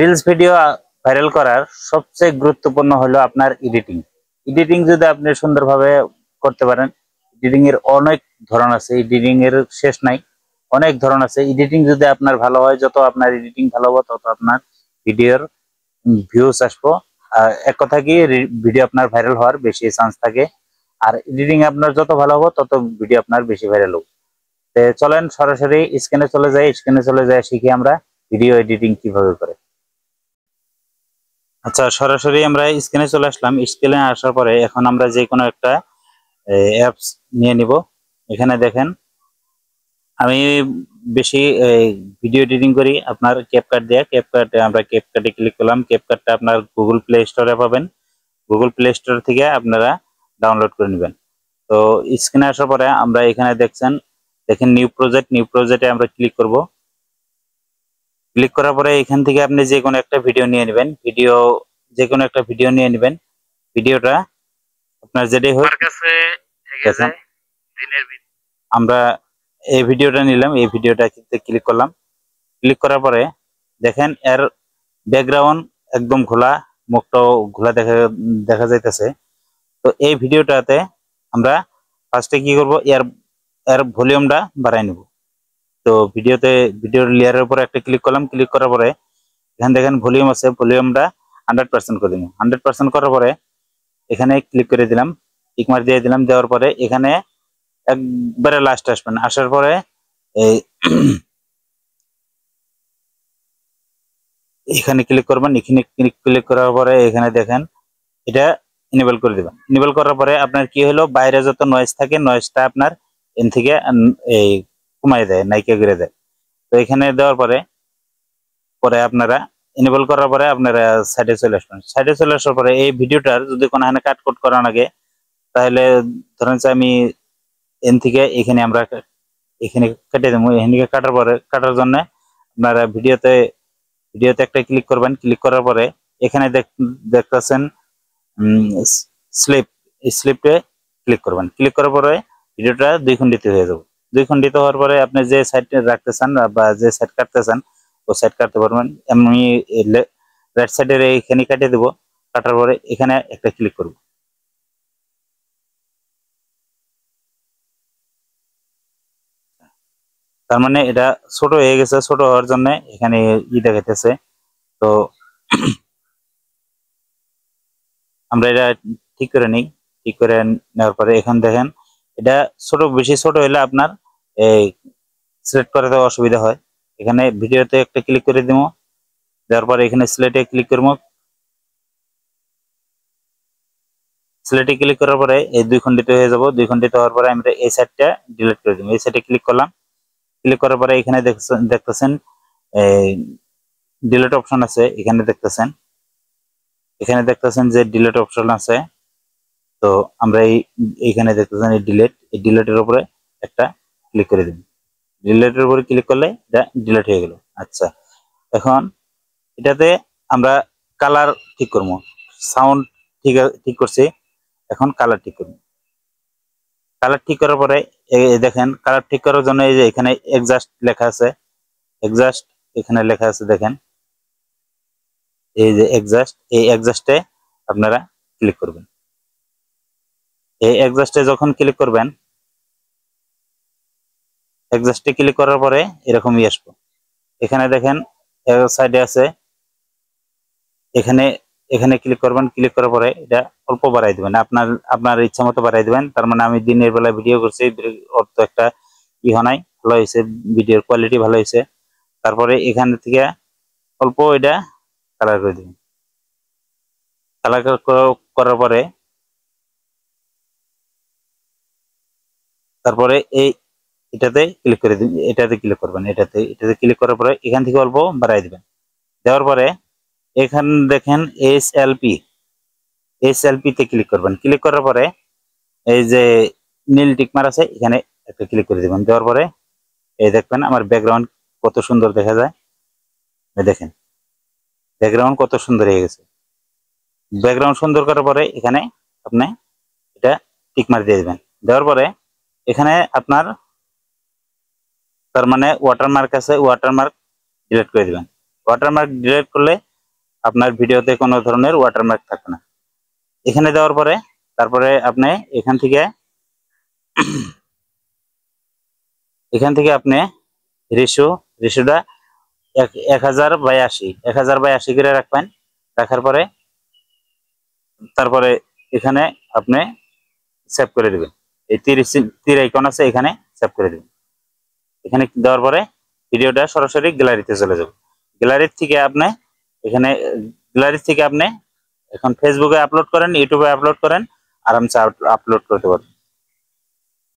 reels video viral করার সবচেয়ে গুরুত্বপূর্ণ হলো আপনার এডিটিং এডিটিং যদি আপনি সুন্দরভাবে করতে পারেন এডিটিং এর অনেক ধরন আছে এডিটিং এর শেষ নাই অনেক ধরন আছে এডিটিং যদি আপনার ভালো হয় যত আপনার এডিটিং ভালো হবে তত আপনার ভিডিওর ভিউজ আসবো এক কথা কি ভিডিও আপনার ভাইরাল হওয়ার বেশি চান্স থাকে আর এডিটিং আপনার যত ভালো হবে তত ভিডিও আপনার বেশি ভাইরাল হোক চলেন সরাসরি স্ক্রিনে চলে যাই স্ক্রিনে চলে যাই শিখি আমরা ভিডিও এডিটিং কিভাবে করে আচ্ছা সরাসরি আমরা স্ক্রিনে চলে আসলাম স্ক্রিনে আসার পরে এখন আমরা যে কোনো একটা অ্যাপস নিয়ে নিব এখানে দেখেন আমি বেশি ভিডিও এডিটিং করি আপনার ক্যাপকার্ট দিয়ে ক্যাপকার্টে আমরা ক্যাপকার্টে ক্লিক করলাম ক্যাপকার্টটা আপনার গুগল প্লে স্টোরে পাবেন গুগল প্লে স্টোর থেকে আপনারা ডাউনলোড করে নেবেন তো স্ক্রিনে আসার পরে আমরা এখানে দেখছেন দেখেন নিউ প্রজেক্ট নিউ প্রজেক্টে আমরা ক্লিক করব ক্লিক করার পরে এখান থেকে আপনি যে কোনো একটা ভিডিও নিয়ে নেবেন ভিডিও যে কোনো একটা ভিডিও নিয়ে নেবেন ভিডিওটা আপনার যেটাই হোক আমরা এই ভিডিওটা নিলাম এই ভিডিওটা ক্লিক করলাম ক্লিক করার পরে দেখেন এর ব্যাকগ্রাউন্ড একদম খোলা মুখটাও খোলা দেখা দেখা যাইতেছে তো এই ভিডিওটাতে আমরা ফার্স্টে কি করব এর এর ভলিউমটা বাড়াই নেব তো ভিডিওতে ভিডিওর লেয়ারের উপরে একটা ক্লিক করলাম ক্লিক করার পরে এখানে দেখেন ভলিউম আছে ভলিউমটা হান্ড্রেড পার্সেন্ট করে দিন হান্ড্রেড পার্সেন্ট করার পরে এখানে ক্লিক করে দিলাম টিকমার দিয়ে দিলাম দেওয়ার পরে এখানে একবারে লাস্ট আসবেন আসার পরে এই এখানে ক্লিক করবেন এখানে ক্লিক ক্লিক করার পরে এখানে দেখেন এটা ইনেবল করে দেবেন ইনেবল করার পরে আপনার কি হলো বাইরে যত নয়েজ থাকে নয়েজটা আপনার এন থেকে এই কমাই দেয় নাইকা করে দেয় তো এখানে দেওয়ার পরে পরে আপনারা ইনেবল করার পরে আপনারা সাইডে চলে আসবেন সাইডে চলে আসার পরে এই ভিডিওটার যদি কোনো কাট কোট করার আগে তাহলে ধরেন যে আমি এন থেকে এখানে আমরা এখানে কেটে দেবো এখান থেকে কাটার পরে কাটার জন্য আপনারা ভিডিওতে ভিডিওতে একটা ক্লিক করবেন ক্লিক করার পরে এখানে দেখতেছেন স্লিপ স্লিপে ক্লিক করবেন ক্লিক করার পরে ভিডিওটা দুই খণ্ডিত হয়ে যাবে দুই খণ্ডিত হওয়ার পরে আপনি যে সাইড রাখতে চান বা যে সাইড কাটতে চান ও সাইড কাটতে পারবেন আমি রাইট সাইডের এইখানে কাটিয়ে দেবো কাটার পরে এখানে একটা ক্লিক করব তার মানে এটা ছোট হয়ে গেছে ছোট হওয়ার জন্য এখানে ই দেখাইতেছে তো আমরা এটা ঠিক করে নিই ঠিক করে নেওয়ার পরে এখন দেখেন এটা ছোট বেশি ছোট হলে আপনার এই সিলেক্ট করাতে অসুবিধা হয় এখানে ভিডিওতে একটা ক্লিক করে দেবো দেওয়ার পর এখানে সিলেটে ক্লিক করবো সিলেটে ক্লিক করার পরে এই দুই খণ্ডিত হয়ে যাব দুই খণ্ডিত হওয়ার পরে আমরা এই সাইডটা ডিলিট করে দিব এই সাইডে ক্লিক করলাম ক্লিক করার পরে এখানে দেখতেছেন ডিলিট অপশন আছে এখানে দেখতেছেন এখানে দেখতেছেন যে ডিলিট অপশন আছে তো আমরা এই এইখানে দেখতেছেন এই ডিলেট এই ডিলেটের উপরে একটা ক্লিক করে দিন ডিলেটের উপরে ক্লিক করলে এটা ডিলেট হয়ে গেল আচ্ছা এখন এটাতে আমরা কালার ঠিক করবো সাউন্ড ঠিক ঠিক করছি এখন কালার ঠিক করবো কালার ঠিক করার পরে দেখেন কালার ঠিক করার জন্য এই যে এখানে এক্সাস্ট লেখা আছে এক্সাস্ট এখানে লেখা আছে দেখেন এই যে এক্সাস্ট এই এক্সাস্টে আপনারা ক্লিক করবেন এই এক্সাস্টে যখন ক্লিক করবেন এক্সাস্টে ক্লিক করার পরে এরকমই আসবো এখানে দেখেন সাইডে আছে এখানে এখানে ক্লিক করবেন ক্লিক করার পরে এটা অল্প বাড়াই দেবেন আপনার আপনার ইচ্ছা মতো বাড়াই দেবেন তার মানে আমি দিনের বেলা ভিডিও করছি অর্থ একটা ই নাই ভালো হয়েছে ভিডিওর কোয়ালিটি ভালো হয়েছে তারপরে এখান থেকে অল্প এটা কালার করে দেবেন কালার করার পরে তারপরে এই এটাতে ক্লিক করে দিবেন এটাতে ক্লিক করবেন এটাতে এটাতে ক্লিক করার পরে এখান থেকে অল্প বাড়াই দিবেন দেওয়ার পরে এখান দেখেন S L P S L তে ক্লিক করবেন ক্লিক করার পরে এই যে নীল টিকমার আছে এখানে একটা ক্লিক করে দিবেন দেওয়ার পরে এই দেখবেন আমার ব্যাকগ্রাউন্ড কত সুন্দর দেখা যায় দেখেন ব্যাকগ্রাউন্ড কত সুন্দর হয়ে গেছে ব্যাকগ্রাউন্ড সুন্দর করার পরে এখানে আপনি এটা টিকমার দিয়ে দেবেন দেওয়ার পরে এখানে আপনার তার মানে ওয়াটারমার্ক আছে ওয়াটারমার্ক ডিলেট করে দেবেন ওয়াটারমার্ক ডিলেট করলে আপনার ভিডিওতে কোনো ধরনের ওয়াটারমার্ক থাকবে না এখানে দেওয়ার পরে তারপরে আপনি এখান থেকে এখান থেকে আপনি রেশো রেশোটা এক হাজার বাই আশি এক হাজার বাই আশি করে রাখবেন রাখার পরে তারপরে এখানে আপনি সেভ করে দেবেন এই তীর আইকন আছে এখানে সেভ করে দিবেন এখানে দেওয়ার পরে ভিডিওটা সরাসরি গ্যালারিতে চলে যাবে গ্যালারির থেকে আপনি এখানে গ্যালারি থেকে আপনি এখন ফেসবুকে আপলোড করেন ইউটিউবে আপলোড করেন আরামসে আপলোড করতে পারেন